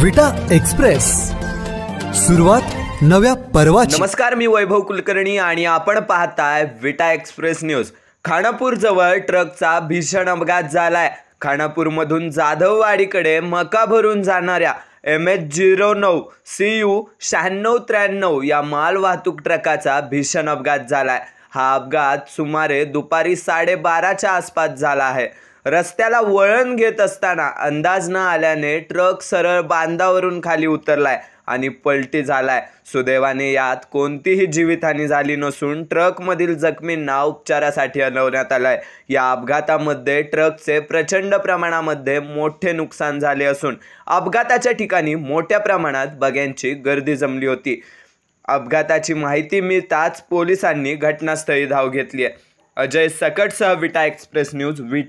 विटा एक्सप्रेस सुरुवात नव्या परवा नमस्कार मी वैभव कुलकर्णी आणि आपण पाहताय विटा एक्सप्रेस न्यूज खानापूर जवळ ट्रकचा भीषण अपघात झालाय मधून जाधववाडीकडे मका भरून जाणाऱ्या एम एच झिरो नऊ सी यू शहाण्णव त्र्याण्णव या मालवाहतूक ट्रकाचा भीषण अपघात झालाय हा अपघात सुमारे दुपारी साडेबाराच्या आसपास झाला आहे रस्त्याला वळण घेत असताना अंदाज न आल्याने ट्रक सरळ बांधावरून खाली उतरलाय आणि पलटी झालाय सुदैवाने यात कोणतीही जीवितहानी झाली नसून ट्रकमधील जखमींना उपचारासाठी हलवण्यात आलाय या अपघातामध्ये ट्रकचे प्रचंड प्रमाणामध्ये मोठे नुकसान झाले असून अपघाताच्या ठिकाणी मोठ्या प्रमाणात बग्यांची गर्दी जमली होती अपघाताची माहिती मिळताच पोलिसांनी घटनास्थळी धाव घेतली आहे अजय सकटसह विटा एक्सप्रेस न्यूज विटा